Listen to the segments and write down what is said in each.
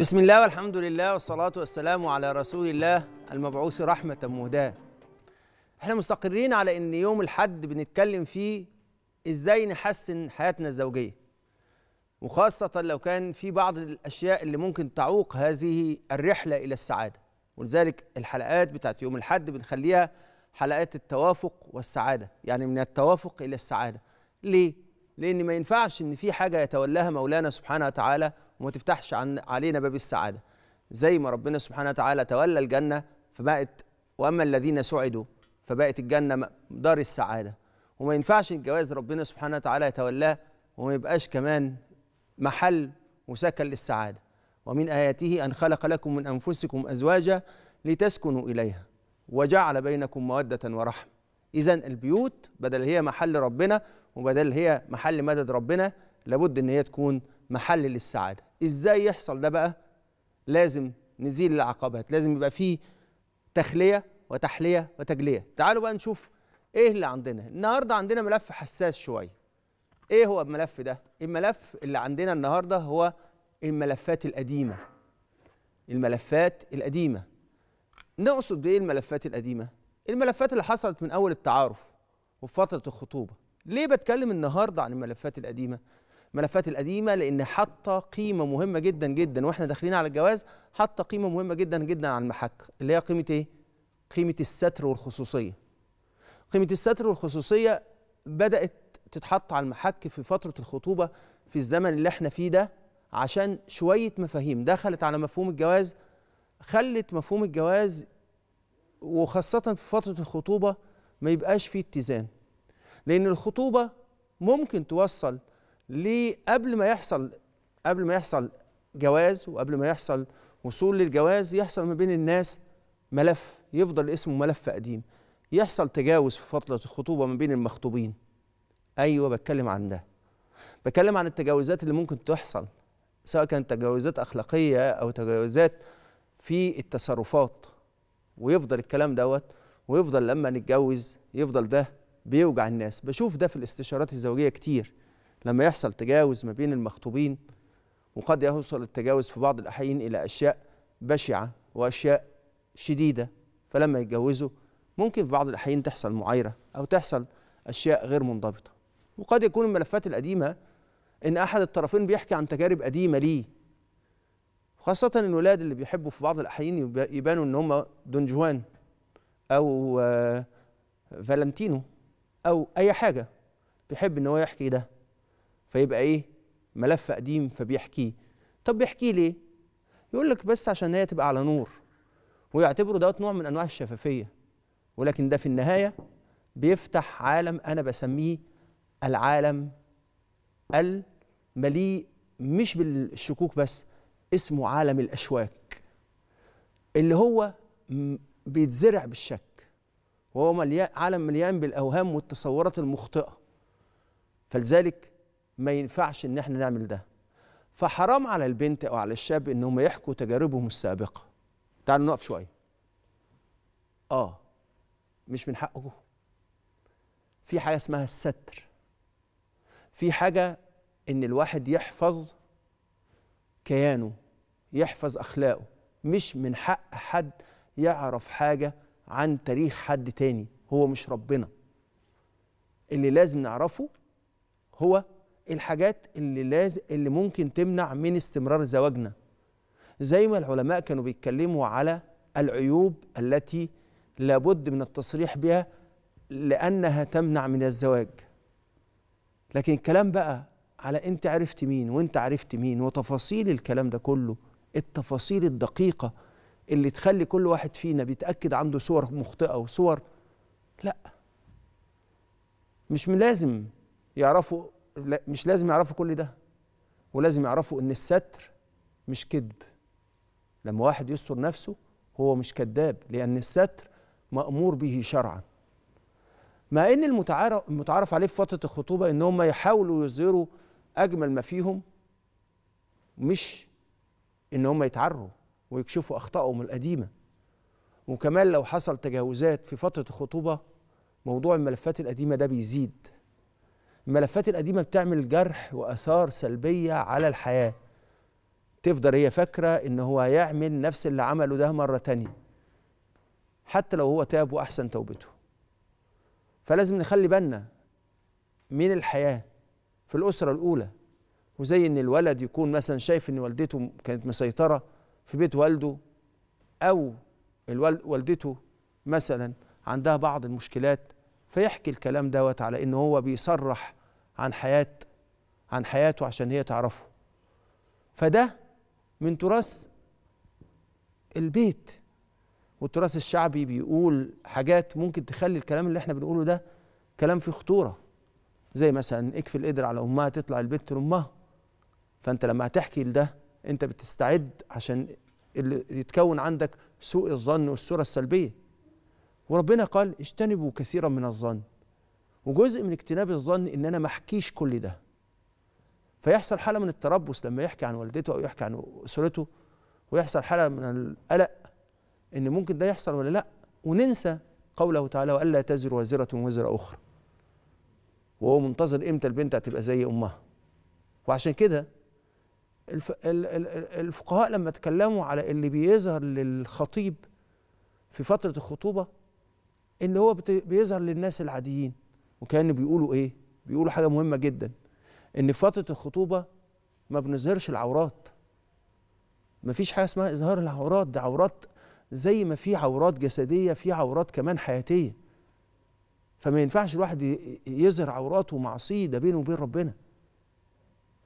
بسم الله والحمد لله والصلاة والسلام على رسول الله المبعوث رحمة مهداة احنا مستقرين على ان يوم الحد بنتكلم فيه ازاي نحسن حياتنا الزوجية وخاصة لو كان في بعض الأشياء اللي ممكن تعوق هذه الرحلة إلى السعادة ولذلك الحلقات بتاعت يوم الحد بنخليها حلقات التوافق والسعادة يعني من التوافق إلى السعادة ليه؟ لأن ما ينفعش إن في حاجة يتولاها مولانا سبحانه وتعالى وما تفتحش عن علينا باب السعاده زي ما ربنا سبحانه وتعالى تولى الجنه فبقت واما الذين سعدوا فبقت الجنه دار السعاده وما ينفعش الجواز ربنا سبحانه وتعالى يتولاه وما يبقاش كمان محل وسكن للسعاده ومن اياته ان خلق لكم من انفسكم ازواجا لتسكنوا اليها وجعل بينكم موده ورحمه اذا البيوت بدل هي محل ربنا وبدل هي محل مدد ربنا لابد ان هي تكون محل للسعاده ازاي يحصل ده بقى لازم نزيل العقبات لازم يبقى فيه تخليه وتحليه وتجليه تعالوا بقى نشوف ايه اللي عندنا النهارده عندنا ملف حساس شويه ايه هو الملف ده الملف اللي عندنا النهارده هو الملفات القديمه الملفات القديمه نقصد بايه الملفات القديمه الملفات اللي حصلت من اول التعارف وفتره الخطوبه ليه بتكلم النهارده عن الملفات القديمه الملفات القديمه لان حاطه قيمه مهمه جدا جدا واحنا داخلين على الجواز حاطه قيمه مهمه جدا جدا على المحك اللي هي قيمه ايه؟ قيمه الستر والخصوصيه. قيمه الستر والخصوصيه بدات تتحط على المحك في فتره الخطوبه في الزمن اللي احنا فيه ده عشان شويه مفاهيم دخلت على مفهوم الجواز خلت مفهوم الجواز وخاصه في فتره الخطوبه ما يبقاش فيه اتزان. لان الخطوبه ممكن توصل ليه قبل ما يحصل قبل ما يحصل جواز وقبل ما يحصل وصول للجواز يحصل ما بين الناس ملف يفضل اسمه ملف قديم يحصل تجاوز في فترة الخطوبة ما بين المخطوبين أيوة بتكلم عن ده بتكلم عن التجاوزات اللي ممكن تحصل سواء كانت تجاوزات أخلاقية أو تجاوزات في التصرفات ويفضل الكلام دوت ويفضل لما نتجوز يفضل ده بيوجع الناس بشوف ده في الاستشارات الزوجية كتير لما يحصل تجاوز ما بين المخطوبين وقد يوصل التجاوز في بعض الأحيان إلى أشياء بشعة وأشياء شديدة فلما يتجوزوا ممكن في بعض الأحيان تحصل معايرة أو تحصل أشياء غير منضبطة وقد يكون الملفات القديمة إن أحد الطرفين بيحكي عن تجارب قديمة ليه خاصة الولاد اللي بيحبوا في بعض الأحيان يبانوا إن هم دونجوان أو آه، فالنتينو أو أي حاجة بيحب إن هو يحكي ده فيبقى ايه ملف قديم فبيحكيه طب بيحكيه ليه يقول لك بس عشان هي تبقى على نور ويعتبروا دوت نوع من انواع الشفافيه ولكن ده في النهايه بيفتح عالم انا بسميه العالم المليء مش بالشكوك بس اسمه عالم الاشواك اللي هو بيتزرع بالشك وهو مليان عالم مليان بالاوهام والتصورات المخطئه فلذلك ما ينفعش ان احنا نعمل ده فحرام على البنت او على الشاب ان هم يحكوا تجاربهم السابقه تعالوا نقف شويه اه مش من حقه في حاجه اسمها الستر في حاجه ان الواحد يحفظ كيانه يحفظ اخلاقه مش من حق حد يعرف حاجه عن تاريخ حد تاني هو مش ربنا اللي لازم نعرفه هو الحاجات اللي لازم اللي ممكن تمنع من استمرار زواجنا زي ما العلماء كانوا بيتكلموا على العيوب التي لابد من التصريح بها لانها تمنع من الزواج لكن الكلام بقى على انت عرفت مين وانت عرفت مين وتفاصيل الكلام ده كله التفاصيل الدقيقه اللي تخلي كل واحد فينا بيتاكد عنده صور مخطئه وصور لا مش لازم يعرفوا مش لازم يعرفوا كل ده ولازم يعرفوا ان الستر مش كذب لما واحد يستر نفسه هو مش كذاب لان الستر مامور به شرعا مع ان المتعارف عليه في فتره الخطوبه ان هم يحاولوا يظهروا اجمل ما فيهم مش ان هم يتعروا ويكشفوا اخطائهم القديمه وكمان لو حصل تجاوزات في فتره الخطوبه موضوع الملفات القديمه ده بيزيد الملفات القديمة بتعمل جرح وآثار سلبية على الحياة تفضل هي فاكرة إن هو هيعمل نفس اللي عمله ده مرة تانية حتى لو هو تاب وأحسن توبته فلازم نخلي بالنا من الحياة في الأسرة الأولى وزي إن الولد يكون مثلا شايف إن والدته كانت مسيطرة في بيت والده أو الوالد والدته مثلا عندها بعض المشكلات فيحكي الكلام دوت على ان هو بيصرح عن حياة عن حياته عشان هي تعرفه فده من تراث البيت والتراث الشعبي بيقول حاجات ممكن تخلي الكلام اللي احنا بنقوله ده كلام فيه خطورة زي مثلا اكفي القدر على أمها تطلع البنت لأمها فأنت لما هتحكي لده أنت بتستعد عشان اللي يتكون عندك سوء الظن والصورة السلبية وربنا قال اجتنبوا كثيرا من الظن وجزء من اجتناب الظن ان انا ما احكيش كل ده فيحصل حاله من التربص لما يحكي عن والدته او يحكي عن اسرته ويحصل حاله من القلق ان ممكن ده يحصل ولا لا وننسى قوله تعالى والا تزر وازره وزر اخرى وهو منتظر امتى البنت هتبقى زي امها وعشان كده الفقهاء لما اتكلموا على اللي بيظهر للخطيب في فتره الخطوبه ان هو بيظهر للناس العاديين وكان بيقولوا ايه بيقولوا حاجه مهمه جدا ان فتره الخطوبه ما بنظهرش العورات ما فيش حاجه اسمها اظهار العورات ده عورات زي ما في عورات جسديه في عورات كمان حياتيه فما ينفعش الواحد يظهر عوراته معصيه ده بينه وبين ربنا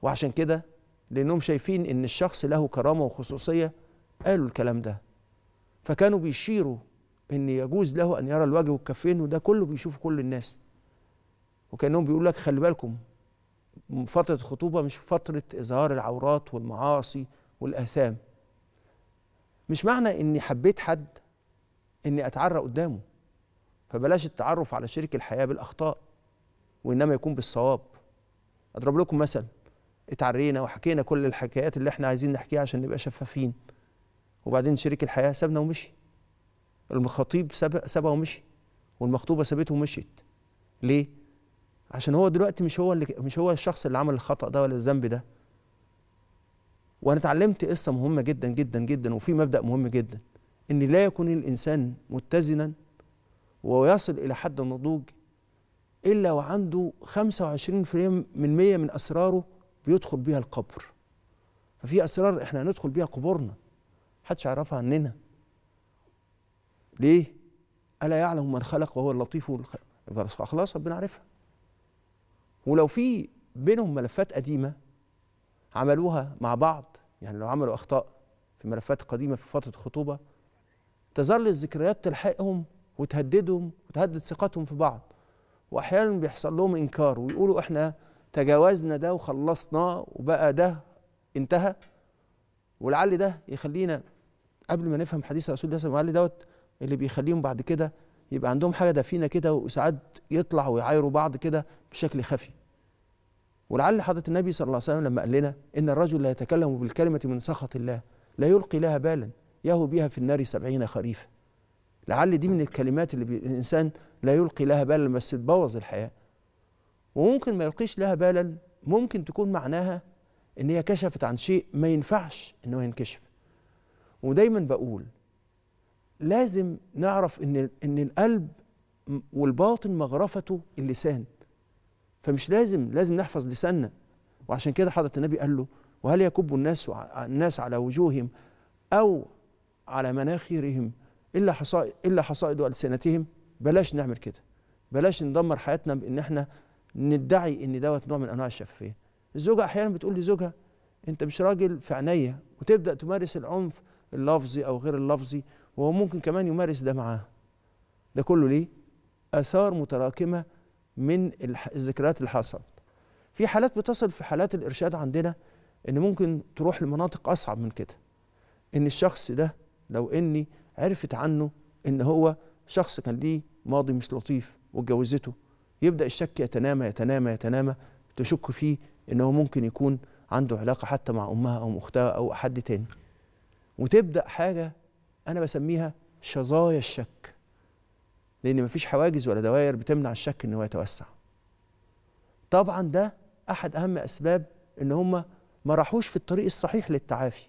وعشان كده لانهم شايفين ان الشخص له كرامه وخصوصيه قالوا الكلام ده فكانوا بيشيروا ان يجوز له ان يرى الوجه والكفين وده كله بيشوفه كل الناس وكانهم بيقول لك خلي بالكم فتره الخطوبه مش فتره اظهار العورات والمعاصي والاثام مش معنى اني حبيت حد اني اتعرى قدامه فبلاش التعرف على شريك الحياه بالاخطاء وانما يكون بالصواب اضرب لكم مثل اتعرينا وحكينا كل الحكايات اللي احنا عايزين نحكيها عشان نبقى شفافين وبعدين شريك الحياه سابنا ومشي الخطيب سابها ومشي والمخطوبه سابته ومشيت ليه عشان هو دلوقتي مش هو اللي مش هو الشخص اللي عمل الخطا ده ولا الذنب ده وانا اتعلمت قصه مهمه جدا جدا جدا وفي مبدا مهم جدا ان لا يكون الانسان متزنا ويصل الى حد النضوج الا وعنده 25% من 100 من اسراره بيدخل بيها القبر ففي اسرار احنا هندخل بيها قبورنا محدش يعرفها عننا ليه الا يعلم من خلق وهو اللطيف والخ... خلاص عارفها ولو في بينهم ملفات قديمه عملوها مع بعض يعني لو عملوا اخطاء في ملفات قديمه في فتره الخطوبه تظل الذكريات تلحقهم وتهددهم وتهدد ثقتهم في بعض واحيانا بيحصل لهم انكار ويقولوا احنا تجاوزنا ده وخلصناه وبقى ده انتهى ولعل ده يخلينا قبل ما نفهم حديث رسول الله صلى الله عليه وسلم دوت اللي بيخليهم بعد كده يبقى عندهم حاجه دفينه كده وساعات يطلع ويعايروا بعض كده بشكل خفي ولعل حضرة النبي صلى الله عليه وسلم لما قال لنا إن الرجل لا يتكلم بالكلمة من سخط الله لا يلقي لها بالا يهو بها في النار سبعين خريفا لعل دي من الكلمات اللي الإنسان لا يلقي لها بالا بس تبوظ الحياة وممكن ما يلقيش لها بالا ممكن تكون معناها إن هي كشفت عن شيء ما ينفعش إنه ينكشف ودايما بقول لازم نعرف إن إن القلب والباطن مغرفته اللسان فمش لازم لازم نحفظ لساننا وعشان كده حضرة النبي قال له وهل يكب الناس الناس على وجوههم أو على مناخيرهم إلا حصائد إلا حصائد ألسنتهم بلاش نعمل كده بلاش ندمر حياتنا بإن احنا ندعي إن دوت نوع من أنواع الشفافية الزوجة أحيانا بتقول لزوجها أنت مش راجل في عينيا وتبدأ تمارس العنف اللفظي أو غير اللفظي وهو ممكن كمان يمارس ده معاها ده كله ليه؟ آثار متراكمة من الذكريات اللي حصلت في حالات بتصل في حالات الارشاد عندنا ان ممكن تروح لمناطق اصعب من كده ان الشخص ده لو اني عرفت عنه ان هو شخص كان ليه ماضي مش لطيف واتجوزته يبدا الشك يتنامى يتنامى يتنامى تشك فيه ان هو ممكن يكون عنده علاقه حتى مع امها او اختها او حد تاني وتبدا حاجه انا بسميها شظايا الشك لأن مفيش حواجز ولا دوائر بتمنع الشك إن هو يتوسع طبعا ده أحد أهم أسباب إن هم ما راحوش في الطريق الصحيح للتعافي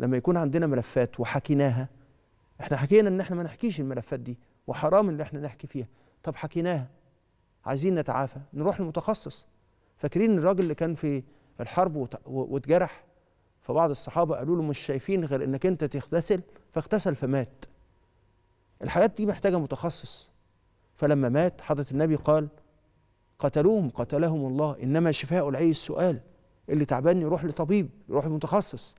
لما يكون عندنا ملفات وحكيناها احنا حكينا ان احنا ما نحكيش الملفات دي وحرام ان احنا نحكي فيها طب حكيناها عايزين نتعافى نروح لمتخصص فاكرين الراجل اللي كان في الحرب واتجرح فبعض الصحابه قالوا له مش شايفين غير انك انت تغتسل فاغتسل فمات الحاجات دي محتاجة متخصص فلما مات حضرة النبي قال قتلوهم قتلهم الله إنما شفاء العي السؤال اللي تعبان يروح لطبيب يروح لمتخصص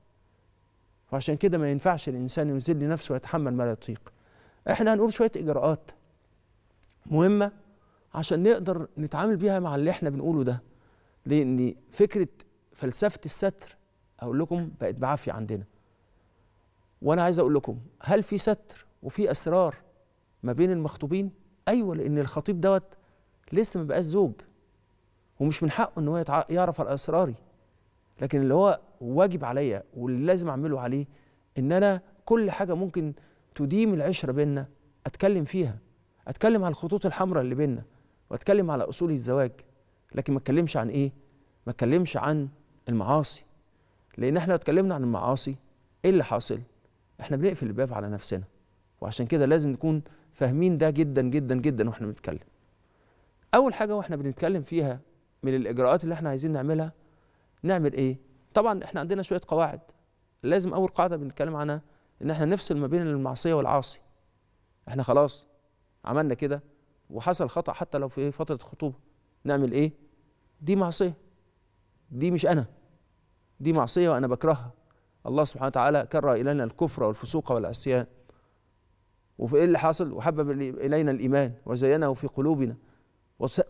وعشان كده ما ينفعش الإنسان يذل نفسه ويتحمل ما لا يطيق احنا هنقول شوية إجراءات مهمة عشان نقدر نتعامل بيها مع اللي احنا بنقوله ده لأن فكرة فلسفة الستر أقول لكم بقت بعافية عندنا وأنا عايز أقول لكم هل في ستر وفي اسرار ما بين المخطوبين ايوه لان الخطيب دوت لسه ما بقاش زوج ومش من حقه ان هو يعرف اسراري لكن اللي هو واجب عليا واللي لازم اعمله عليه ان انا كل حاجه ممكن تديم العشره بيننا اتكلم فيها اتكلم على الخطوط الحمراء اللي بيننا واتكلم على اصول الزواج لكن ما اتكلمش عن ايه ما اتكلمش عن المعاصي لان احنا لو اتكلمنا عن المعاصي ايه اللي حاصل احنا بنقفل الباب على نفسنا وعشان كده لازم نكون فاهمين ده جدا جدا جدا واحنا بنتكلم اول حاجه واحنا بنتكلم فيها من الاجراءات اللي احنا عايزين نعملها نعمل ايه طبعا احنا عندنا شويه قواعد لازم اول قاعده بنتكلم عنها ان احنا نفصل ما بين المعصيه والعاصي احنا خلاص عملنا كده وحصل خطا حتى لو في فتره الخطوبه نعمل ايه دي معصيه دي مش انا دي معصيه وانا بكرهها الله سبحانه وتعالى كره الينا الكفر والفسوق والعصيان وفي ايه اللي حصل وحبب الينا الايمان وزينه في قلوبنا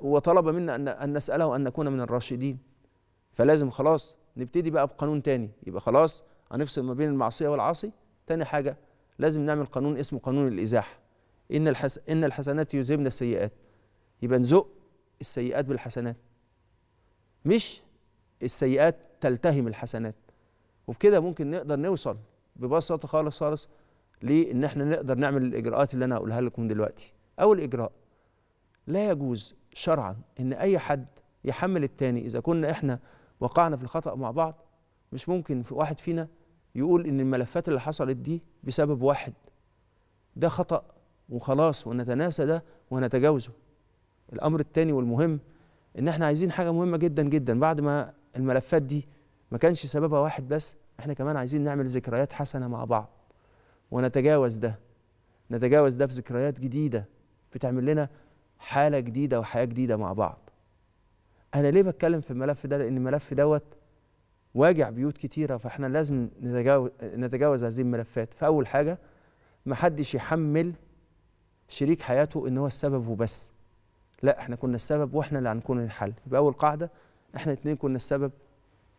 وطلب منا ان ان نساله ان نكون من الراشدين فلازم خلاص نبتدي بقى بقانون تاني يبقى خلاص هنفصل ما بين المعصيه والعاصي تاني حاجه لازم نعمل قانون اسمه قانون الازاحه ان الحس ان الحسنات يذهبن السيئات يبقى نزق السيئات بالحسنات مش السيئات تلتهم الحسنات وبكده ممكن نقدر نوصل ببساطه خالص خالص لان احنا نقدر نعمل الاجراءات اللي انا هقولها لكم دلوقتي اول اجراء لا يجوز شرعا ان اي حد يحمل التاني اذا كنا احنا وقعنا في الخطا مع بعض مش ممكن في واحد فينا يقول ان الملفات اللي حصلت دي بسبب واحد ده خطا وخلاص ونتناسى ده ونتجاوزه الامر الثاني والمهم ان احنا عايزين حاجه مهمه جدا جدا بعد ما الملفات دي ما كانش سببها واحد بس احنا كمان عايزين نعمل ذكريات حسنه مع بعض ونتجاوز ده نتجاوز ده بذكريات جديدة بتعمل لنا حالة جديدة وحياة جديدة مع بعض أنا ليه بتكلم في الملف ده لأن الملف دوت واجع بيوت كتيرة فإحنا لازم نتجاوز, نتجاوز هذه الملفات فأول حاجة محدش يحمل شريك حياته إن هو السبب وبس لا إحنا كنا السبب وإحنا اللي هنكون الحل يبقى أول قاعدة إحنا الاتنين كنا السبب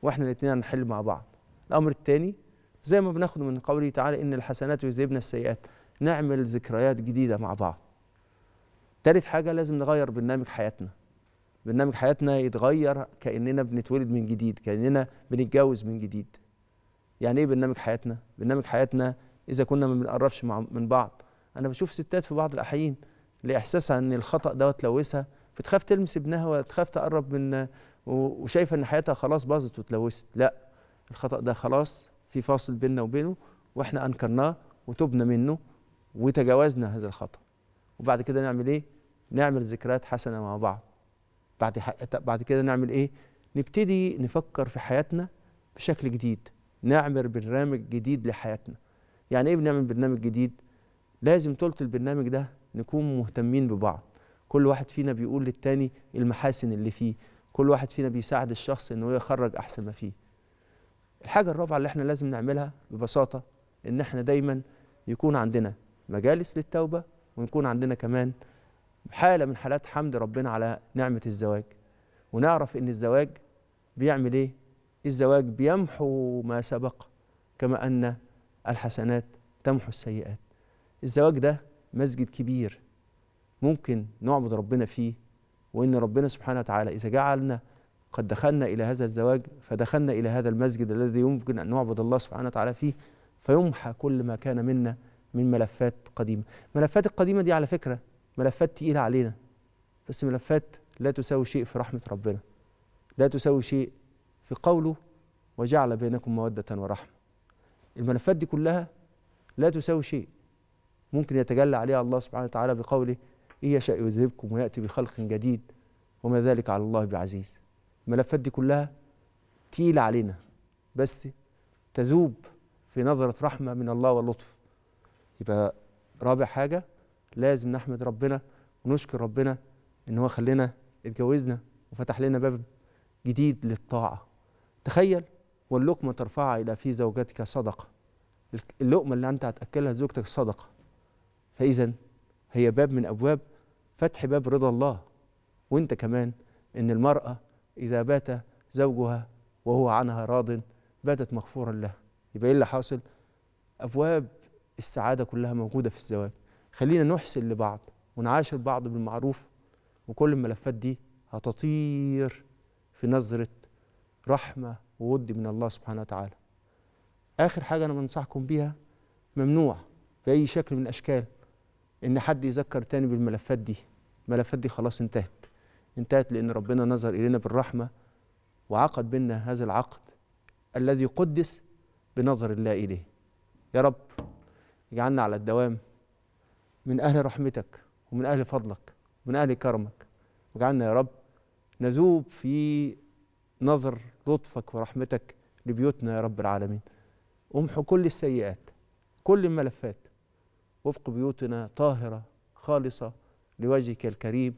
وإحنا الاتنين هنحل مع بعض الأمر التاني زي ما بناخد من قوله تعالى إن الحسنات يذهبن السيئات نعمل ذكريات جديدة مع بعض تالت حاجة لازم نغير برنامج حياتنا برنامج حياتنا يتغير كأننا بنتولد من جديد كأننا بنتجوز من جديد يعني إيه برنامج حياتنا؟ برنامج حياتنا إذا كنا ما بنقربش من بعض أنا بشوف ستات في بعض الأحيان لإحساسها إن الخطأ دوت لوثها بتخاف تلمس ابنها ولا تخاف تقرب من وشايفة إن حياتها خلاص باظت وتلوثت لا الخطأ ده خلاص في فاصل بيننا وبينه واحنا انكرناه وتبنا منه وتجاوزنا هذا الخطا وبعد كده نعمل ايه نعمل ذكريات حسنه مع بعض بعد بعد كده نعمل ايه نبتدي نفكر في حياتنا بشكل جديد نعمل برنامج جديد لحياتنا يعني ايه بنعمل برنامج جديد لازم طولة البرنامج ده نكون مهتمين ببعض كل واحد فينا بيقول للتاني المحاسن اللي فيه كل واحد فينا بيساعد الشخص انه يخرج احسن ما فيه الحاجة الرابعة اللي احنا لازم نعملها ببساطة ان احنا دايما يكون عندنا مجالس للتوبة ونكون عندنا كمان حالة من حالات حمد ربنا على نعمة الزواج ونعرف ان الزواج بيعمل ايه الزواج بيمحو ما سبق كما ان الحسنات تمحو السيئات الزواج ده مسجد كبير ممكن نعبد ربنا فيه وان ربنا سبحانه وتعالى اذا جعلنا قد دخلنا إلى هذا الزواج فدخلنا إلى هذا المسجد الذي يمكن أن نعبد الله سبحانه وتعالى فيه فيمحى كل ما كان منا من ملفات قديمة ملفات القديمة دي على فكرة ملفات تقيلة علينا بس ملفات لا تساوي شيء في رحمة ربنا لا تساوي شيء في قوله وجعل بينكم مودة ورحمة الملفات دي كلها لا تساوي شيء ممكن يتجلى عليها الله سبحانه وتعالى بقوله إن يشاء يذهبكم ويأتي بخلق جديد وما ذلك على الله بعزيز الملفات دي كلها تقيلة علينا بس تذوب في نظرة رحمة من الله واللطف يبقى رابع حاجة لازم نحمد ربنا ونشكر ربنا إن هو خلينا اتجوزنا وفتح لنا باب جديد للطاعة تخيل واللقمة ترفعها إلى في زوجتك صدقة اللقمة اللي أنت هتأكلها لزوجتك صدقة فإذا هي باب من أبواب فتح باب رضا الله وأنت كمان إن المرأة إذا بات زوجها وهو عنها راض باتت مغفورا له يبقى إيه اللي حاصل أبواب السعادة كلها موجودة في الزواج خلينا نحسن لبعض ونعاشر بعض بالمعروف وكل الملفات دي هتطير في نظرة رحمة وود من الله سبحانه وتعالى آخر حاجة أنا بنصحكم بيها ممنوع بأي شكل من الأشكال إن حد يذكر تاني بالملفات دي الملفات دي خلاص انتهت انتهت لأن ربنا نظر إلينا بالرحمة وعقد بينا هذا العقد الذي قدس بنظر الله إليه يا رب اجعلنا على الدوام من أهل رحمتك ومن أهل فضلك ومن أهل كرمك واجعلنا يا رب نذوب في نظر لطفك ورحمتك لبيوتنا يا رب العالمين امحو كل السيئات كل الملفات وفق بيوتنا طاهرة خالصة لوجهك الكريم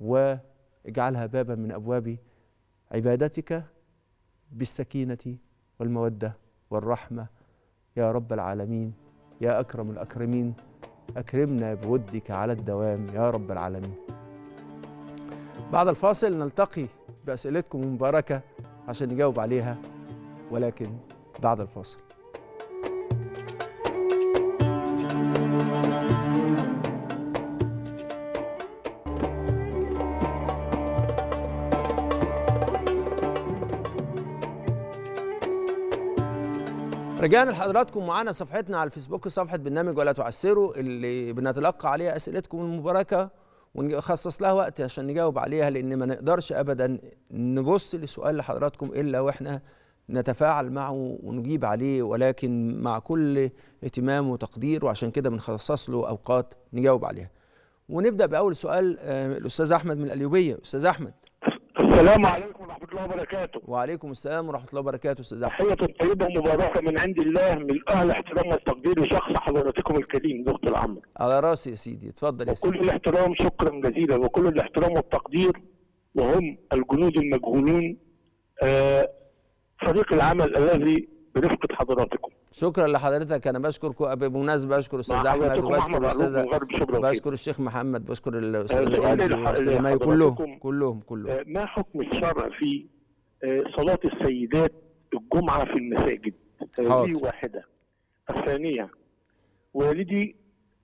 و اجعلها بابا من ابواب عبادتك بالسكينه والموده والرحمه يا رب العالمين يا اكرم الاكرمين اكرمنا بودك على الدوام يا رب العالمين. بعد الفاصل نلتقي باسئلتكم المباركه عشان نجاوب عليها ولكن بعد الفاصل. رجعنا لحضراتكم معانا صفحتنا على الفيسبوك صفحه برنامج ولا تعسروا اللي بنتلقى عليها اسئلتكم المباركه ونخصص لها وقت عشان نجاوب عليها لان ما نقدرش ابدا نبص لسؤال لحضراتكم الا واحنا نتفاعل معه ونجيب عليه ولكن مع كل اهتمام وتقدير وعشان كده بنخصص له اوقات نجاوب عليها ونبدا باول سؤال آه، الاستاذ احمد من القليوبيه استاذ احمد السلام عليكم ورحمة الله وبركاته وعليكم السلام ورحمة الله وبركاته أستاذ أحمد تحية طيبة ومباركة من عند الله من أهل احترام والتقدير لشخص حضرتكم الكريم دكتور عمرو على راسي يا سيدي اتفضل يا سيدي وكل الاحترام شكرا جزيلا وكل الاحترام والتقدير وهم الجنود المجهولون آه فريق العمل الذي برفقة حضراتكم شكرا لحضرتك انا بشكركم بمناسبه بشكر استاذ احمد وبشكر استاذ بشكر الشيخ محمد بشكر الاستاذ الاستاذ كلهم كلهم كلهم آه، ما حكم الشرع في آه، صلاه السيدات الجمعه في المساجد آه، دي واحده الثانيه والدي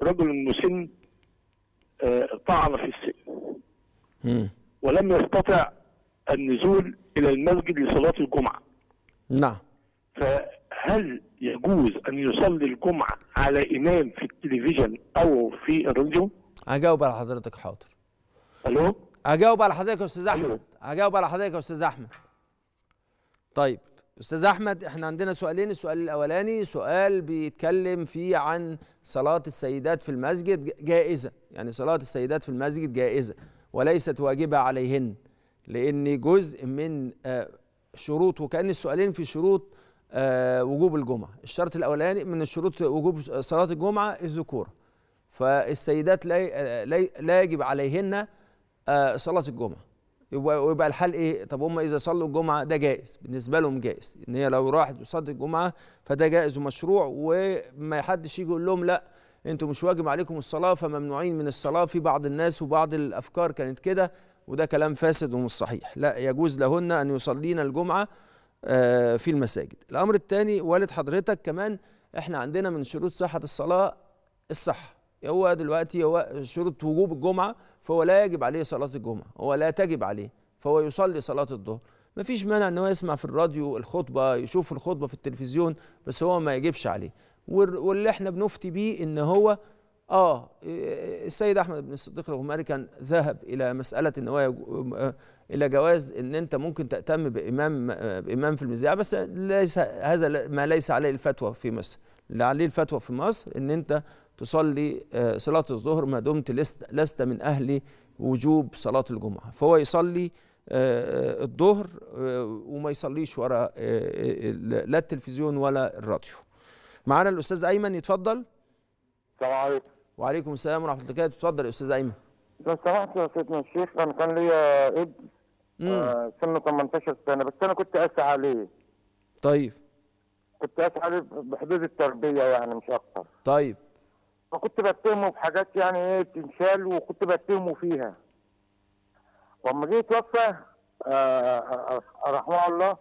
رجل مسن طعن في السن ولم يستطع النزول الى المسجد لصلاه الجمعه نعم فهل يجوز ان يصلي الجمعه على امام في التلفزيون او في الراديو؟ اجاوب على حضرتك حاضر. الو؟ اجاوب على حضرتك يا استاذ احمد، اجاوب على حضرتك يا استاذ احمد. طيب استاذ احمد احنا عندنا سؤالين السؤال الاولاني سؤال بيتكلم فيه عن صلاه السيدات في المسجد جائزه يعني صلاه السيدات في المسجد جائزه وليست واجبه عليهن لان جزء من آه، شروط وكان السؤالين في شروط آه، وجوب الجمعه الشرط الاولاني من الشروط وجوب صلاه الجمعه الذكوره فالسيدات لا آه، لا يجب عليهن آه، صلاه الجمعه يبقى ويبقى الحال ايه طب هم اذا صلوا الجمعه ده جائز بالنسبه لهم جائز ان هي لو راحت وصلت الجمعه فده جائز ومشروع وما حدش يجي يقول لهم لا انتم مش واجب عليكم الصلاه فممنوعين من الصلاه في بعض الناس وبعض الافكار كانت كده وده كلام فاسد ومش صحيح لا يجوز لهن ان يصلين الجمعه آه، في المساجد الأمر الثاني والد حضرتك كمان احنا عندنا من شروط صحة الصلاة الصحة هو دلوقتي هو شروط وجوب الجمعة فهو لا يجب عليه صلاة الجمعة هو لا تجب عليه فهو يصلي صلاة الظهر مفيش مانع ان هو يسمع في الراديو الخطبة يشوف الخطبة في التلفزيون بس هو ما يجبش عليه واللي احنا بنفتي بيه ان هو اه إيه، السيد احمد بن الصديق الغماري كان ذهب الى مساله ان هو آه، الى جواز ان انت ممكن تهتم بامام بامام في المذياع بس ليس هذا ما ليس عليه الفتوى في مصر اللي عليه الفتوى في مصر ان انت تصلي آه، صلاه الظهر ما دمت لست, لست من اهل وجوب صلاه الجمعه فهو يصلي آه، الظهر وما يصليش ورا لا التلفزيون ولا الراديو معانا الاستاذ ايمن يتفضل السلام عليكم وعليكم السلام ورحمه الله وبركاته اتفضل يا استاذ ايمن لو سمحت يا سيدنا الشيخ انا كان ليا ابن امم سنه 18 سنه بس انا كنت قاسي عليه طيب كنت قاسي عليه بحدود التربيه يعني مش اكتر طيب فكنت بتهمه بحاجات يعني ايه تنشال وكنت بتهمه فيها واما جه يتوفى آه،, آه،, آه رحمه الله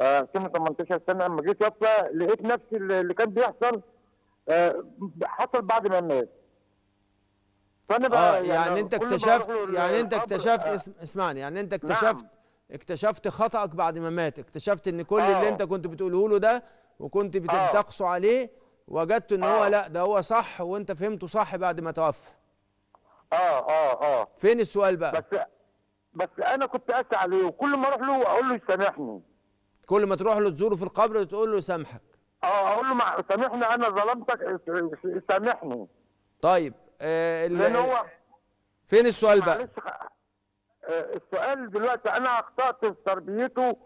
آه سنه 18 سنه اما جه يتوفى لقيت نفسي اللي كان بيحصل آه حصل بعد ما مات فانا آه، بقى آه يعني, يعني انت اكتشفت يعني انت اكتشفت اسم اسمعني يعني انت نعم. اكتشفت نعم. اكتشفت خطأك بعد ما مات اكتشفت ان كل آه. اللي انت كنت بتقوله له ده وكنت بتقصه آه. عليه وجدت ان آه. هو لا ده هو صح وانت فهمته صح بعد ما توفى اه اه اه فين السؤال بقى بس بس انا كنت قاسي عليه وكل ما اروح له اقول له يسامحني كل ما تروح له تزوره في القبر تقول له سامحك اه اقول له سامحني انا ظلمتك سامحني طيب آه، لان هو فين السؤال بقى؟ آه، السؤال دلوقتي انا اخطات في تربيته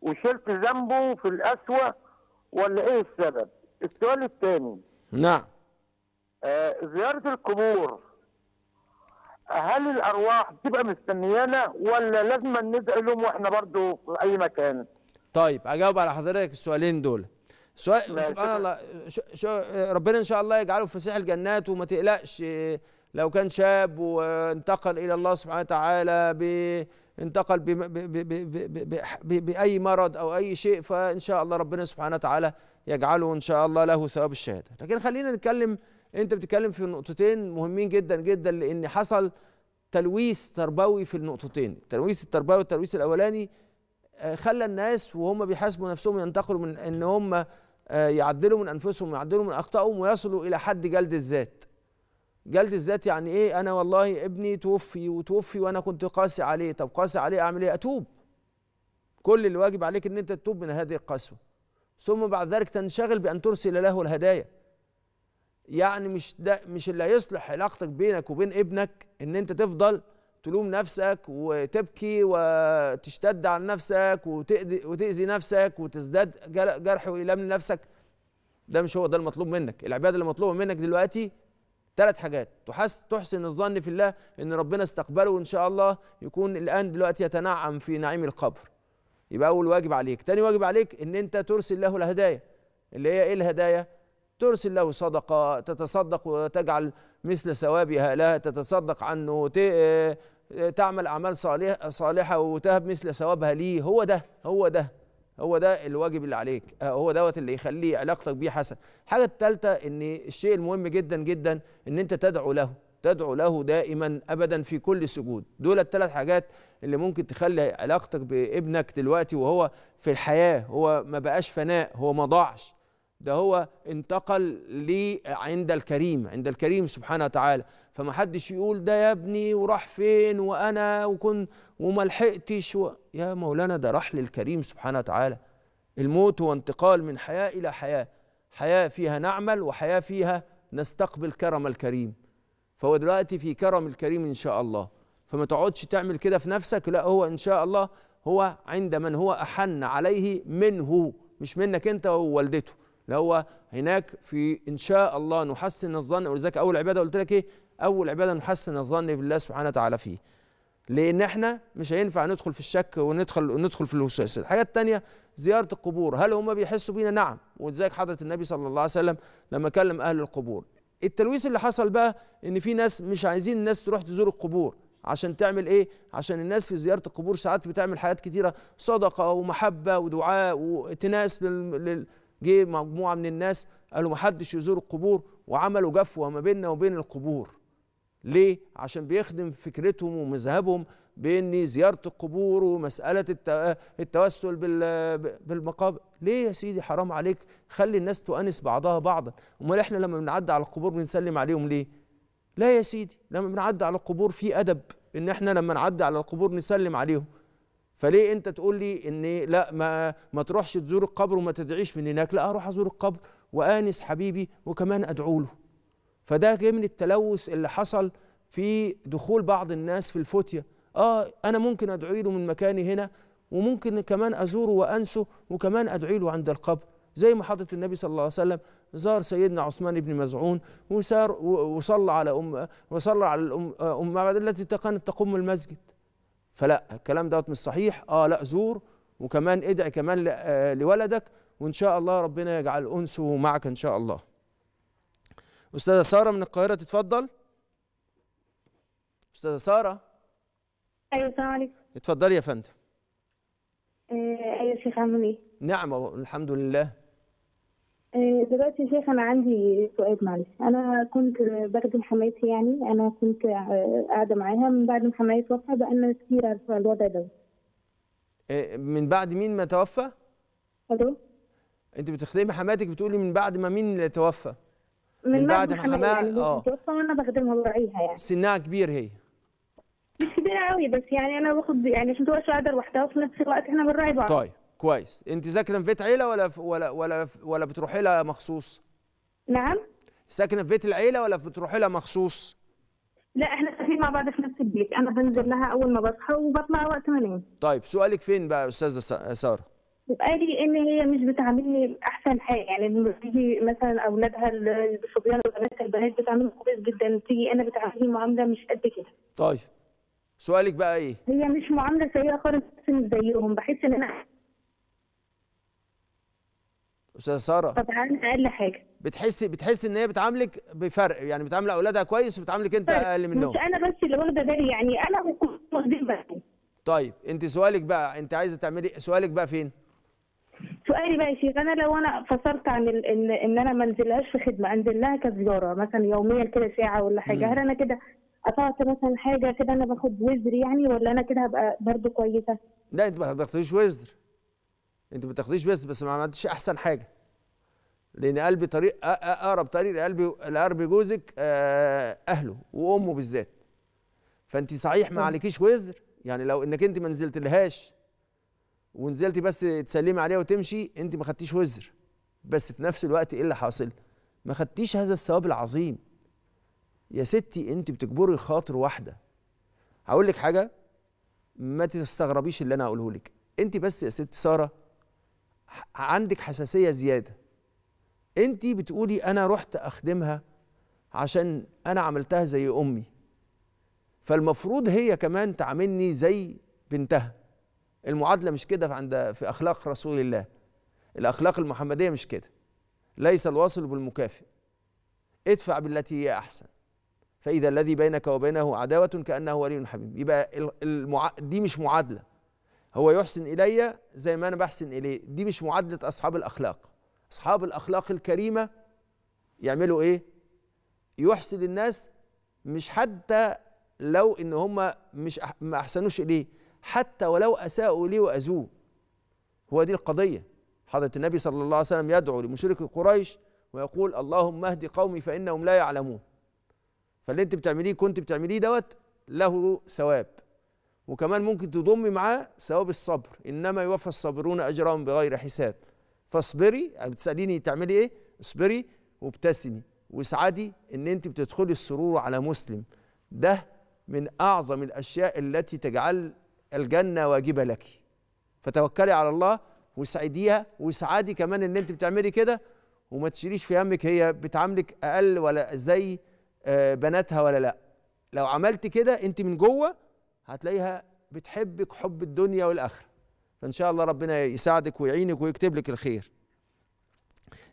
وشلت ذنبه في القسوه ولا ايه السبب؟ السؤال الثاني نعم آه زياره القبور هل الارواح بتبقى مستنيانا ولا لازم ندعي لهم واحنا برضو في اي مكان؟ طيب اجاوب على حضرتك السؤالين دول. سبحان الله شو شو ربنا ان شاء الله يجعله في فسيح الجنات وما تقلقش لو كان شاب وانتقل الى الله سبحانه وتعالى انتقل باي مرض او اي شيء فان شاء الله ربنا سبحانه وتعالى يجعله ان شاء الله له ثواب الشهاده لكن خلينا نتكلم انت بتتكلم في نقطتين مهمين جدا جدا لان حصل تلويث تربوي في النقطتين التلويث التربوي والتلويث الاولاني آه، خلى الناس وهم بيحاسبوا نفسهم ينتقلوا من ان هم آه، يعدلوا من انفسهم ويعدلوا من اخطائهم ويصلوا الى حد جلد الذات جلد الذات يعني ايه انا والله ابني توفي وتوفي وانا كنت قاسي عليه طب قاسي عليه اعمل ايه اتوب كل اللي واجب عليك ان انت تتوب من هذه القسوه ثم بعد ذلك تنشغل بان ترسل له الهدايا يعني مش ده مش اللي هيصلح علاقتك بينك وبين ابنك ان انت تفضل تلوم نفسك وتبكي وتشتد على نفسك وتأذي نفسك وتزداد جرح وإلام لنفسك ده مش هو ده المطلوب منك العبادة اللي مطلوبة منك دلوقتي ثلاث حاجات تحس تحسن الظن في الله ان ربنا استقبله وان شاء الله يكون الان دلوقتي يتنعم في نعيم القبر يبقى اول واجب عليك تاني واجب عليك ان انت ترسل له الهدايا اللي هي ايه الهدايا ترسل له صدقة تتصدق وتجعل مثل ثوابها لها تتصدق عنه تعمل أعمال صالحة وتهب مثل ثوابها ليه هو ده هو ده هو ده الواجب اللي عليك هو دوت اللي يخلي علاقتك بيه حسن الحاجة الثالثة ان الشيء المهم جدا جدا ان انت تدعو له تدعو له دائما ابدا في كل سجود دول الثلاث حاجات اللي ممكن تخلي علاقتك بابنك دلوقتي وهو في الحياة هو ما بقاش فناء هو ما ضاعش ده هو انتقل لي عند الكريم عند الكريم سبحانه وتعالى فما حدش يقول ده يا ابني وراح فين وانا وكن وما لحقتش و... يا مولانا ده راح للكريم سبحانه وتعالى الموت هو انتقال من حياه الى حياه حياه فيها نعمل وحياه فيها نستقبل كرم الكريم فهو دلوقتي في كرم الكريم ان شاء الله فما تقعدش تعمل كده في نفسك لا هو ان شاء الله هو عند من هو احن عليه منه مش منك انت ووالدته اللي هو هناك في ان شاء الله نحسن الظن ولذلك اول عباده قلت لك ايه اول عباده نحسن الظن بالله سبحانه وتعالى فيه لان احنا مش هينفع ندخل في الشك وندخل وندخل في الوسواس الحاجه الثانيه زياره القبور هل هم بيحسوا بينا نعم ولذلك حضره النبي صلى الله عليه وسلم لما كلم اهل القبور التلويث اللي حصل بقى ان في ناس مش عايزين الناس تروح تزور القبور عشان تعمل ايه عشان الناس في زياره القبور ساعات بتعمل حاجات كتيره صدقه ومحبه ودعاء واتناس لل... جه مجموعه من الناس قالوا محدش يزور القبور وعملوا جفوه ما بيننا وبين القبور ليه عشان بيخدم فكرتهم ومذهبهم بان زياره القبور ومساله التوسل بالمقابر ليه يا سيدي حرام عليك خلي الناس تؤنس بعضها بعضا امال احنا لما بنعدي على القبور بنسلم عليهم ليه لا يا سيدي لما بنعدي على القبور في ادب ان احنا لما نعدي على القبور نسلم عليهم فليه انت تقول لي ان لا ما ما تروحش تزور القبر وما تدعيش من هناك لا اروح ازور القبر وانس حبيبي وكمان ادعو له فده جه من التلوث اللي حصل في دخول بعض الناس في الفتيه اه انا ممكن ادعي له من مكاني هنا وممكن كمان ازوره وانسه وكمان ادعي له عند القبر زي ما حضرة النبي صلى الله عليه وسلم زار سيدنا عثمان بن مزعون وسار وصلى على ام وصلى على الام آه، التي كانت تقوم المسجد فلا الكلام دوت مش صحيح اه لا زور وكمان ادعي كمان آه، لولدك وان شاء الله ربنا يجعل انسه معك ان شاء الله استاذه ساره من القاهره تتفضل استاذه ساره ايوه السلام عليكم اتفضلي يا فندم آه، ايوه شيخ عامل ايه نعم الحمد لله آه، دلوقتي شيخ انا عندي سؤال معلش انا كنت بخدم حمايتي يعني انا كنت آه، قاعده معاها من بعد ما حمايتي توفى بقى لنا كتير على الوضع ده آه، من بعد مين ما توفى؟ الو انت بتخدمي حماتك بتقولي من بعد ما مين اللي توفى؟ من, من بعد ما حماه يعني اه توفى وانا بخدمها وراعيها يعني سنها كبير هي مش كبيره قوي بس يعني انا باخد يعني عشان تبقى قاعده لوحدها وفي نفس الوقت احنا بنراعي بعض طيب كويس انت ساكنه في بيت عيله ولا في ولا ولا ولا بتروحي لها مخصوص نعم ساكنه في بيت العيله ولا بتروحي لها مخصوص لا احنا ساكنين مع بعض في نفس البيت انا بنزل لها اول ما بصحى وبطلع وقت ما انام طيب سؤالك فين بقى يا استاذه ساره سؤالي ان هي مش بتعاملني احسن حاجه يعني لما بتيجي مثلا اولادها الصبيان والبنات البنات بتعاملهم كويس جدا تيجي انا بتعاملني معامله مش قد كده طيب سؤالك بقى ايه هي مش معامله سيئه خالص زيهم بحس ان انا استاذه ساره طبعا اقل حاجه بتحسي بتحسي ان هي بتعاملك بفرق يعني بتعامل اولادها كويس وبتعاملك انت طيب، اقل منهم مش انا بس اللي واخده بالي يعني انا واخدين بالي طيب انت سؤالك بقى انت عايزه تعملي سؤالك بقى فين سؤالي بقى يا شيخ انا لو انا فصلت عن ال... ان ان انا ما انزلهاش في خدمه انزل لها كزياره مثلا يوميا كده ساعه ولا حاجه هل انا كده قطعت مثلا حاجه كده انا باخد وزر يعني ولا انا كده هبقى برضو كويسه؟ لا انت ما بتاخديش وزر انت ما تاخديش بس بس ما عملتش احسن حاجه لان قلبي طريق اقرب طريق لقلبي لقرب جوزك آه، اهله وامه بالذات فانت صحيح ما عليكيش وزر يعني لو انك انت ما نزلتلهاش ونزلتي بس تسلمي عليها وتمشي انت ما خدتيش وزر بس في نفس الوقت ايه اللي حاصل ما خدتيش هذا الثواب العظيم يا ستي انت بتجبري خاطر واحده هقول لك حاجه ما تستغربيش اللي انا هقوله لك انت بس يا ست ساره عندك حساسيه زياده انت بتقولي انا رحت اخدمها عشان انا عملتها زي امي فالمفروض هي كمان تعاملني زي بنتها المعادله مش كده عند في اخلاق رسول الله الاخلاق المحمديه مش كده ليس الواصل بالمكافئ ادفع بالتي هي احسن فاذا الذي بينك وبينه عداوه كانه ولي حميم يبقى المع... دي مش معادله هو يحسن إلي زي ما أنا بحسن إليه دي مش معادلة أصحاب الأخلاق أصحاب الأخلاق الكريمة يعملوا إيه يحسن الناس مش حتى لو إن هم مش ما أحسنوش إليه حتى ولو أساءوا إليه وأذوه هو دي القضية حضرة النبي صلى الله عليه وسلم يدعو لمشرك قريش ويقول اللهم اهد قومي فإنهم لا يعلمون فاللي أنت بتعمليه كنت بتعمليه دوت له ثواب وكمان ممكن تضمي معاه ثواب الصبر انما يوفى الصابرون اجرهم بغير حساب فاصبري يعني بتساليني تعملي ايه اصبري وابتسمي واسعدي ان انت بتدخلي السرور على مسلم ده من اعظم الاشياء التي تجعل الجنه واجبه لك فتوكلي على الله واسعديها واسعدي كمان ان انت بتعملي كده وما تشيليش في همك هي بتعاملك اقل ولا زي آه، بناتها ولا لا لو عملت كده انت من جوه هتلاقيها بتحبك حب الدنيا والاخره فان شاء الله ربنا يساعدك ويعينك ويكتب لك الخير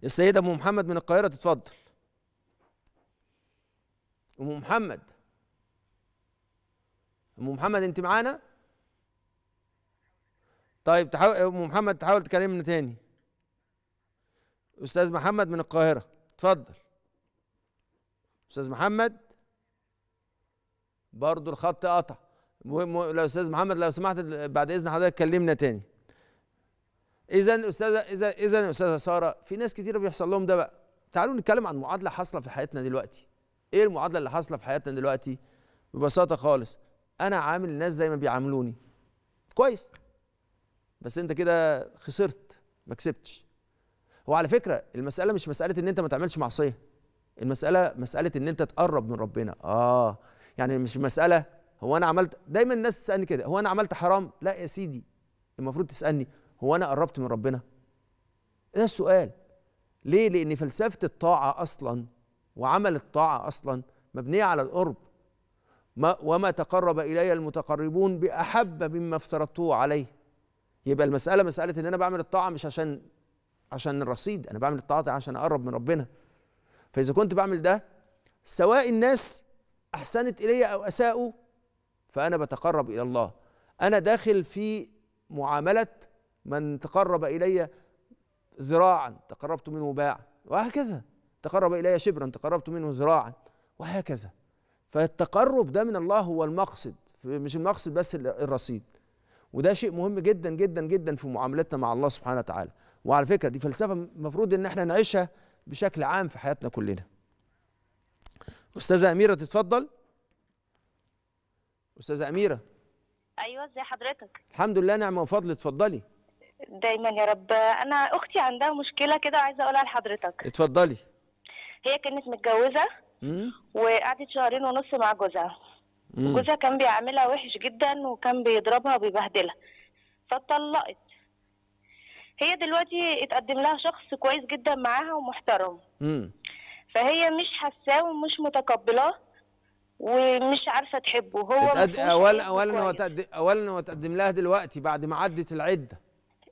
السيده ام محمد من القاهره تتفضل ام محمد ام محمد انت معانا طيب تحاول ام محمد تحاول تكلمنا تاني استاذ محمد من القاهره اتفضل استاذ محمد برضو الخط قطع مهم لو استاذ محمد لو سمحت بعد اذن حضرتك كلمنا تاني اذا استاذه اذا اذا استاذه ساره في ناس كتير بيحصل لهم ده بقى تعالوا نتكلم عن معادله حاصله في حياتنا دلوقتي ايه المعادله اللي حاصله في حياتنا دلوقتي ببساطه خالص انا عامل الناس زي ما بيعاملوني كويس بس انت كده خسرت ما كسبتش وعلى فكره المساله مش مساله ان انت ما تعملش معصيه المساله مساله ان انت تقرب من ربنا اه يعني مش مساله هو انا عملت دايما الناس تسالني كده هو انا عملت حرام لا يا سيدي المفروض تسالني هو انا قربت من ربنا ده السؤال ليه لان فلسفه الطاعه اصلا وعمل الطاعه اصلا مبنيه على القرب ما وما تقرب الي المتقربون باحب مما افترضته عليه يبقى المساله مساله ان انا بعمل الطاعه مش عشان عشان الرصيد انا بعمل الطاعه عشان اقرب من ربنا فاذا كنت بعمل ده سواء الناس احسنت الي او اساءوا فأنا بتقرب إلى الله أنا داخل في معاملة من تقرب إلي ذراعا تقربت منه باعا وهكذا تقرب إلي شبرا تقربت منه ذراعا وهكذا فالتقرب ده من الله هو المقصد مش المقصد بس الرصيد وده شيء مهم جدا جدا جدا في معاملتنا مع الله سبحانه وتعالى وعلى فكرة دي فلسفة المفروض ان احنا نعيشها بشكل عام في حياتنا كلنا أستاذة أميرة تتفضل استاذه اميره ايوه ازي حضرتك الحمد لله نعمه وفضل اتفضلي دايما يا رب انا اختي عندها مشكله كده وعايزه اقولها لحضرتك اتفضلي هي كانت متجوزه وقعدت شهرين ونص مع جوزها جوزها كان بيعاملها وحش جدا وكان بيضربها وبيبهدلها فاتطلقت هي دلوقتي اتقدم لها شخص كويس جدا معاها ومحترم مم. فهي مش حاساه ومش متقبلاه ومش عارفه تحبه هو تقد... اولا اولا هو اولا هو تقدم لها دلوقتي بعد ما عدت العده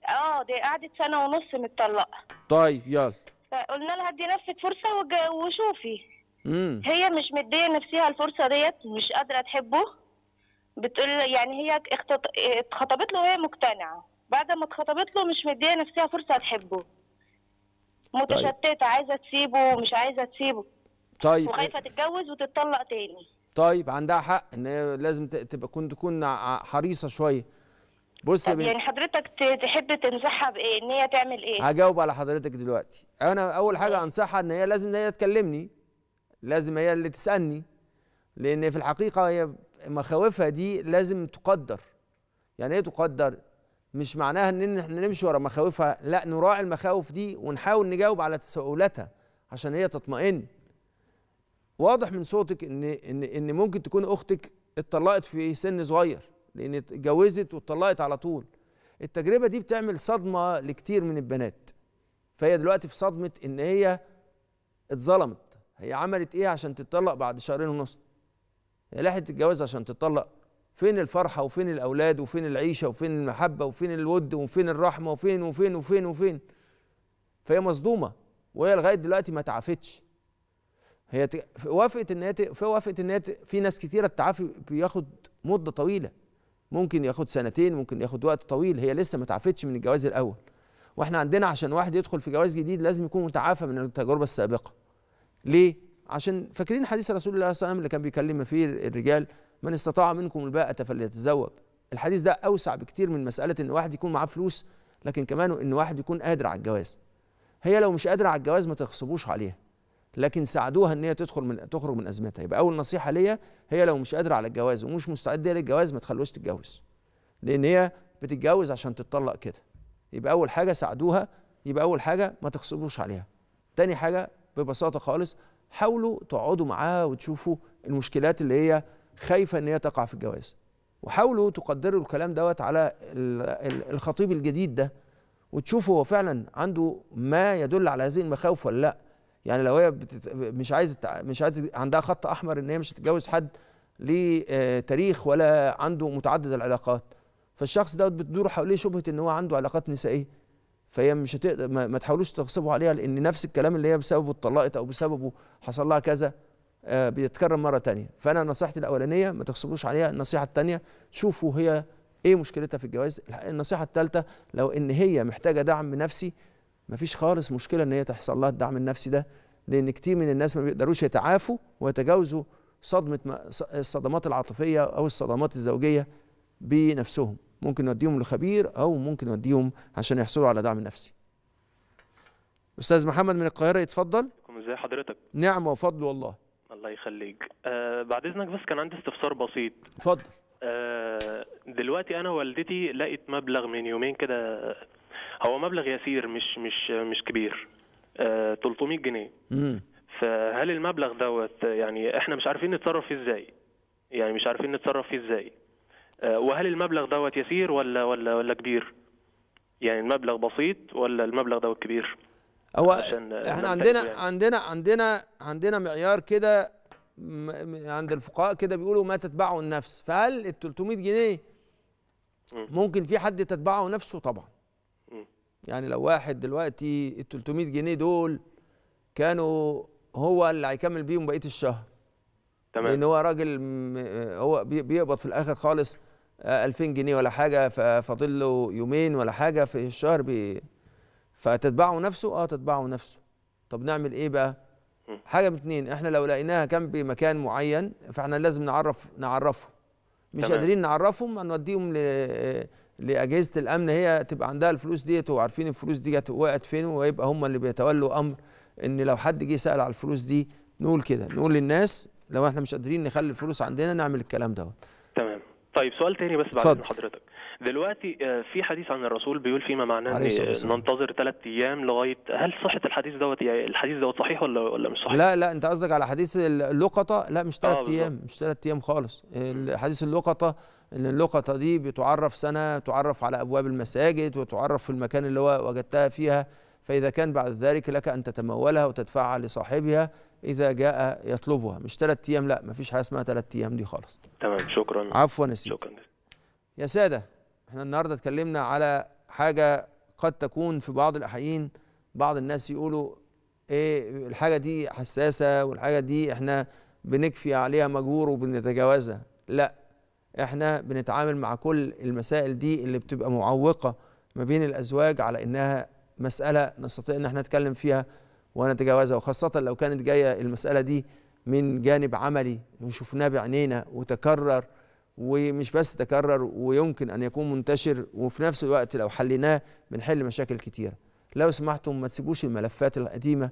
اه دي قعدت سنه ونص متطلقه طيب يلا فقلنا لها ادي نفسك فرصه وج... وشوفي مم. هي مش مديه نفسها الفرصه ديت مش قادره تحبه بتقول يعني هي اخت... اتخطبت له وهي مقتنعه بعد ما اتخطبت له مش مديه نفسها فرصه تحبه متشتته طيب. عايزه تسيبه ومش عايزه تسيبه طيب وخايفه تتجوز وتتطلق تاني طيب عندها حق ان هي لازم تبقى كنت تكون حريصه شويه بص يعني حضرتك تحب تنصحها بايه ان هي تعمل ايه هجاوب على حضرتك دلوقتي انا اول حاجه إيه؟ انصحها ان هي لازم ان هي تكلمني لازم هي اللي تسالني لان في الحقيقه هي مخاوفها دي لازم تقدر يعني ايه تقدر مش معناها ان احنا نمشي ورا مخاوفها لا نراعي المخاوف دي ونحاول نجاوب على تساؤلاتها عشان هي تطمئن واضح من صوتك ان ان ان ممكن تكون اختك اتطلقت في سن صغير لان اتجوزت واتطلقت على طول التجربه دي بتعمل صدمه لكتير من البنات فهي دلوقتي في صدمه ان هي اتظلمت هي عملت ايه عشان تتطلق بعد شهرين ونص هي لحقت تتجوز عشان تتطلق فين الفرحه وفين الاولاد وفين العيشه وفين المحبه وفين الود وفين الرحمه وفين وفين وفين وفين, وفين. فهي مصدومه وهي لغايه دلوقتي ما تعافتش هي وافقت ان هي في وافقت ان هي في ناس كثيره التعافي بياخد مده طويله ممكن ياخد سنتين ممكن ياخد وقت طويل هي لسه ما تعافتش من الجواز الاول واحنا عندنا عشان واحد يدخل في جواز جديد لازم يكون متعافى من التجربه السابقه ليه عشان فاكرين حديث رسول الله صلى الله عليه وسلم اللي كان بيكلم فيه الرجال من استطاع منكم الباءة فليتزوج الحديث ده اوسع بكتير من مساله ان واحد يكون معاه فلوس لكن كمان ان واحد يكون قادر على الجواز هي لو مش قادره على الجواز ما تغصبوش عليها لكن ساعدوها ان هي تدخل من تخرج من ازمتها يبقى اول نصيحه ليا هي لو مش قادره على الجواز ومش مستعده للجواز ما تخلوش تتجوز لان هي بتتجوز عشان تتطلق كده يبقى اول حاجه ساعدوها يبقى اول حاجه ما تخصبوش عليها تاني حاجه ببساطه خالص حاولوا تقعدوا معاها وتشوفوا المشكلات اللي هي خايفه ان هي تقع في الجواز وحاولوا تقدروا الكلام دوت على الخطيب الجديد ده وتشوفوا هو فعلا عنده ما يدل على هذه المخاوف ولا لا يعني لو هي بتت... مش عايزه مش عايزه عندها خط احمر ان هي مش هتتجوز حد ليه آه، تاريخ ولا عنده متعدد العلاقات فالشخص دوت بتدور حواليه شبهه ان هو عنده علاقات نسائيه فهي مش هتقدر ما, ما تحاولوش تغصبوا عليها لان نفس الكلام اللي هي بسببه اتطلقت او بسببه حصل لها كذا آه بيتكرر مره تانية فانا نصيحتي الاولانيه ما تغصبوش عليها النصيحه الثانيه شوفوا هي ايه مشكلتها في الجواز النصيحه الثالثه لو ان هي محتاجه دعم نفسي مفيش خالص مشكله ان هي تحصل لها الدعم النفسي ده لأن كتير من الناس ما بيقدروش يتعافوا ويتجاوزوا صدمة الصدمات العاطفية أو الصدمات الزوجية بنفسهم ممكن نوديهم لخبير أو ممكن نوديهم عشان يحصلوا على دعم نفسي أستاذ محمد من القاهرة يتفضل ازي حضرتك نعم وفضل والله الله يخليك آه بعد اذنك بس كان عندي استفسار بسيط اتفضل آه دلوقتي انا والدتي لقيت مبلغ من يومين كده هو مبلغ يسير مش مش مش كبير 300 آه، جنيه مم. فهل المبلغ دوت يعني احنا مش عارفين نتصرف فيه ازاي يعني مش عارفين نتصرف فيه ازاي آه، وهل المبلغ دوت يسير ولا ولا ولا كبير يعني المبلغ بسيط ولا المبلغ دوت كبير هو احنا عندنا يعني. عندنا عندنا عندنا معيار كده عند الفقهاء كده بيقولوا ما تتبعه النفس فهل ال 300 جنيه ممكن في حد تتبعه نفسه طبعا يعني لو واحد دلوقتي ال 300 جنيه دول كانوا هو اللي هيكمل بيهم بقيه الشهر تمام لان هو راجل هو بيقبض في الاخر خالص 2000 جنيه ولا حاجه ففاضل له يومين ولا حاجه في الشهر بي فتتبعه نفسه اه تتبعه نفسه طب نعمل ايه بقى حاجه من اتنين احنا لو لقيناها كان بمكان معين فاحنا لازم نعرف نعرفه مش تمام. قادرين نعرفهم نوديهم لاجهزه الامن هي تبقى عندها الفلوس ديت وعارفين الفلوس دي جت وقعت فين ويبقى هم اللي بيتولوا امر ان لو حد جه سال على الفلوس دي نقول كده نقول للناس لو احنا مش قادرين نخلي الفلوس عندنا نعمل الكلام دوت تمام طيب سؤال تاني بس بعد حضرتك دلوقتي آه، في حديث عن الرسول بيقول فيما معناه ننتظر ثلاث ايام لغايه هل صحه الحديث دوت يعني الحديث دوت صحيح ولا ولا مش صحيح؟ لا لا انت قصدك على حديث اللقطه لا مش ثلاث آه ايام مش ثلاث ايام خالص حديث اللقطه ان اللقطه دي بتعرف سنه تعرف على ابواب المساجد وتعرف في المكان اللي هو وجدتها فيها فاذا كان بعد ذلك لك ان تتمولها وتدفعها لصاحبها اذا جاء يطلبها مش ثلاث ايام لا مفيش حاجه اسمها ثلاث ايام دي خالص تمام شكرا عفوا يا شكرا يا ساده احنا النهارده اتكلمنا على حاجه قد تكون في بعض الاحيان بعض الناس يقولوا ايه الحاجه دي حساسه والحاجه دي احنا بنكفي عليها مجهور وبنتجاوزها لا احنا بنتعامل مع كل المسائل دي اللي بتبقى معوقه ما بين الازواج على انها مساله نستطيع ان احنا نتكلم فيها ونتجاوزها وخاصه لو كانت جايه المساله دي من جانب عملي وشفناه بعينينا وتكرر ومش بس تكرر ويمكن أن يكون منتشر وفي نفس الوقت لو حليناه بنحل مشاكل كتيرة لو سمحتم ما تسيبوش الملفات القديمة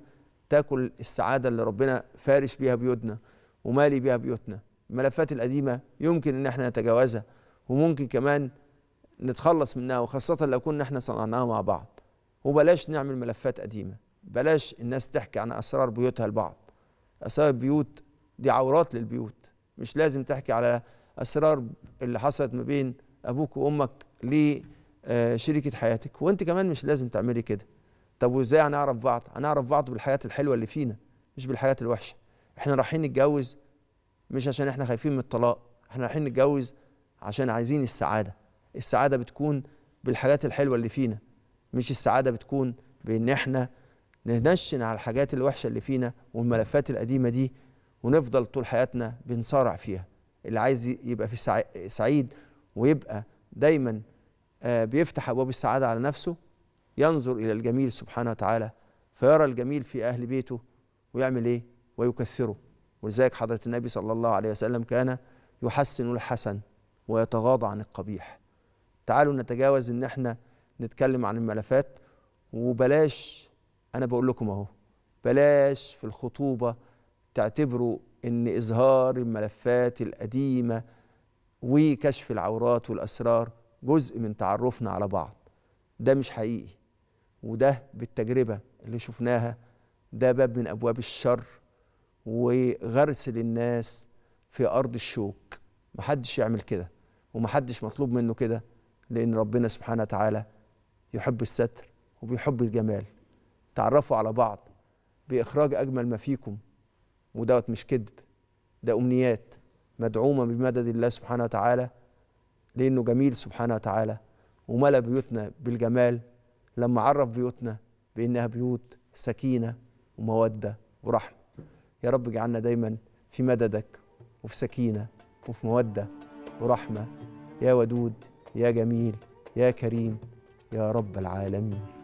تاكل السعادة اللي ربنا فارش بيها بيوتنا ومالي بيها بيوتنا الملفات القديمة يمكن أن احنا نتجاوزها وممكن كمان نتخلص منها وخاصة لو كنا احنا صنعناها مع بعض وبلاش نعمل ملفات قديمة بلاش الناس تحكي عن أسرار بيوتها لبعض أسرار البيوت دي عورات للبيوت مش لازم تحكي على اسرار اللي حصلت ما بين ابوك وامك لشريكه حياتك وانت كمان مش لازم تعملي كده طب وازاي هنعرف بعض هنعرف بعض بالحياه الحلوه اللي فينا مش بالحياه الوحشه احنا رايحين نتجوز مش عشان احنا خايفين من الطلاق احنا رايحين نتجوز عشان عايزين السعاده السعاده بتكون بالحاجات الحلوه اللي فينا مش السعاده بتكون بان احنا ننشن على الحاجات الوحشه اللي فينا والملفات القديمه دي ونفضل طول حياتنا بنصارع فيها اللي عايز يبقى في سعيد ويبقى دايما آه، بيفتح ابواب السعاده على نفسه ينظر الى الجميل سبحانه وتعالى فيرى الجميل في اهل بيته ويعمل ايه ويكثره ولذلك حضره النبي صلى الله عليه وسلم كان يحسن الحسن ويتغاضى عن القبيح تعالوا نتجاوز ان احنا نتكلم عن الملفات وبلاش انا بقول لكم اهو بلاش في الخطوبه تعتبروا ان اظهار الملفات القديمه وكشف العورات والاسرار جزء من تعرفنا على بعض ده مش حقيقي وده بالتجربه اللي شفناها ده باب من ابواب الشر وغرس للناس في ارض الشوك محدش يعمل كده ومحدش مطلوب منه كده لان ربنا سبحانه وتعالى يحب الستر وبيحب الجمال تعرفوا على بعض باخراج اجمل ما فيكم ودوت مش كذب ده أمنيات مدعومة بمدد الله سبحانه وتعالى لأنه جميل سبحانه وتعالى وملأ بيوتنا بالجمال لما عرف بيوتنا بأنها بيوت سكينة ومودة ورحمة يا رب اجعلنا دايما في مددك وفي سكينة وفي مودة ورحمة يا ودود يا جميل يا كريم يا رب العالمين